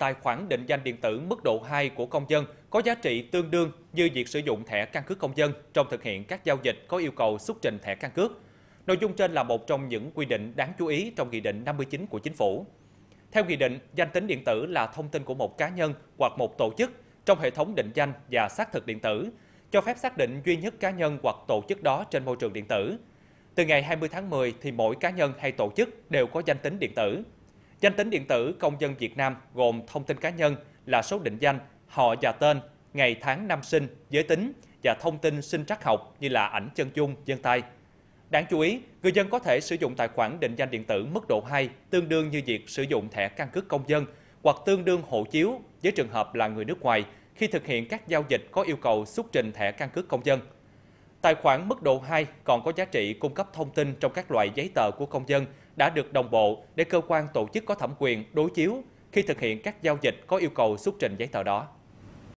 tài khoản định danh điện tử mức độ 2 của công dân có giá trị tương đương như việc sử dụng thẻ căn cước công dân trong thực hiện các giao dịch có yêu cầu xuất trình thẻ căn cước. Nội dung trên là một trong những quy định đáng chú ý trong Nghị định 59 của Chính phủ. Theo Nghị định, danh tính điện tử là thông tin của một cá nhân hoặc một tổ chức trong hệ thống định danh và xác thực điện tử, cho phép xác định duy nhất cá nhân hoặc tổ chức đó trên môi trường điện tử. Từ ngày 20 tháng 10 thì mỗi cá nhân hay tổ chức đều có danh tính điện tử. Danh tính điện tử công dân Việt Nam gồm thông tin cá nhân là số định danh, họ và tên, ngày tháng năm sinh, giới tính và thông tin sinh trắc học như là ảnh chân dung, dân tay. Đáng chú ý, người dân có thể sử dụng tài khoản định danh điện tử mức độ 2 tương đương như việc sử dụng thẻ căn cước công dân hoặc tương đương hộ chiếu với trường hợp là người nước ngoài khi thực hiện các giao dịch có yêu cầu xuất trình thẻ căn cước công dân. Tài khoản mức độ 2 còn có giá trị cung cấp thông tin trong các loại giấy tờ của công dân đã được đồng bộ để cơ quan tổ chức có thẩm quyền đối chiếu khi thực hiện các giao dịch có yêu cầu xuất trình giấy tờ đó.